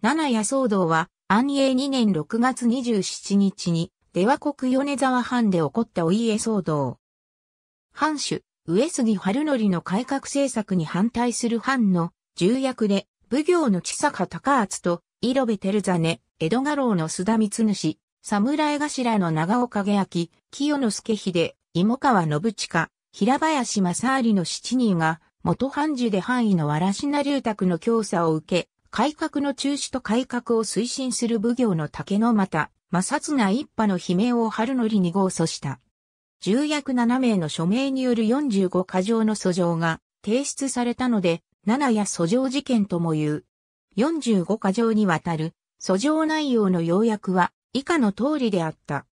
七夜騒動は、安永2年6月27日に、出羽国米沢藩で起こったお家騒動。藩主、上杉春則の改革政策に反対する藩の重役で、武行の千坂隆厚と、井戸部照真、江戸家老の須田光主、侍頭の長岡景明、清之助秀、芋川信親、平林正有の七人が、元藩主で範囲の藁品隆宅の教唆を受け、改革の中止と改革を推進する奉行の竹の又、正綱一派の悲鳴を春則に号訴した。重役7名の署名による45箇条の訴状が提出されたので、七や訴状事件とも言う。45箇条にわたる訴状内容の要約は以下の通りであった。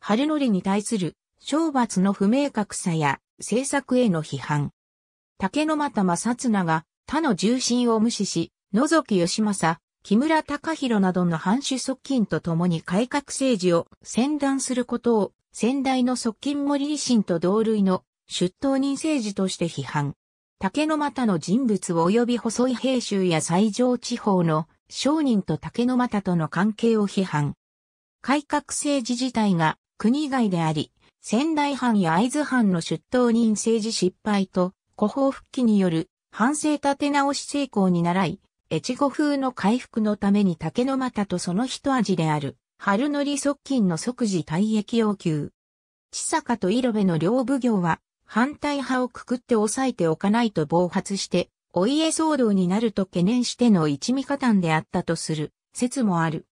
春則に対する懲罰の不明確さや政策への批判。竹の又正綱が他の重心を無視し、野崎義政、木村隆弘などの藩主側近と共に改革政治を先断することを、先代の側近森維新と同類の出頭人政治として批判。竹の股の人物及び細い兵州や西上地方の商人と竹の股との関係を批判。改革政治自体が国外であり、仙台藩や会津藩の出頭人政治失敗と、古法復帰による反省立て直し成功に習い、越後風の回復のために竹の股とその一味である、春のり側近の即時退役要求。千坂と色部の両奉行は、反対派をくくって抑えておかないと暴発して、お家騒動になると懸念しての一味加担であったとする説もある。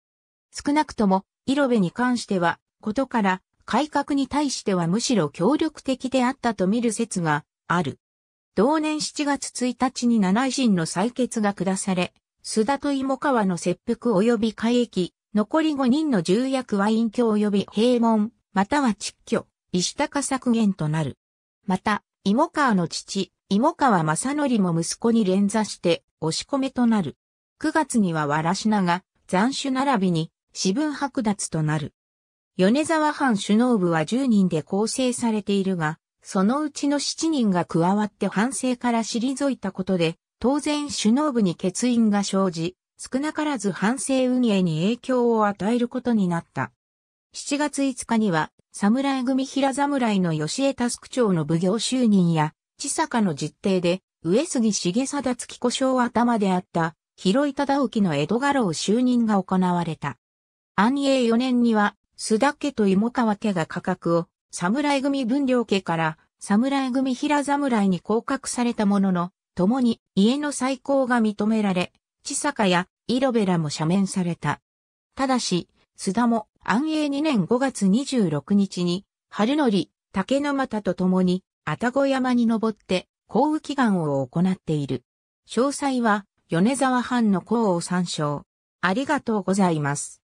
少なくとも、色部に関しては、ことから、改革に対してはむしろ協力的であったと見る説がある。同年7月1日に七維新の採決が下され、須田と芋川の切腹及び海域、残り5人の重役は隠居及び閉門、または窒居、石高削減となる。また、芋川の父、芋川正則も息子に連座して、押し込めとなる。9月にはわらしなが、斬首並びに、私分剥奪となる。米沢藩首脳部は10人で構成されているが、そのうちの7人が加わって反省から退いたことで、当然首脳部に欠員が生じ、少なからず反省運営に影響を与えることになった。7月5日には、侍組平侍の吉江タスク長の奉行就任や、千坂の実定で、上杉重貞月子障頭であった、広井忠興の江戸家老就任が行われた。安永4年には、須田家と芋川家が価格を、侍組分領家から侍組平侍に降格されたものの、共に家の再興が認められ、千坂や色べらも赦免された。ただし、須田も安永2年5月26日に、春則、竹の又と共に、愛宕山に登って、降雨祈願を行っている。詳細は、米沢藩の功を参照。ありがとうございます。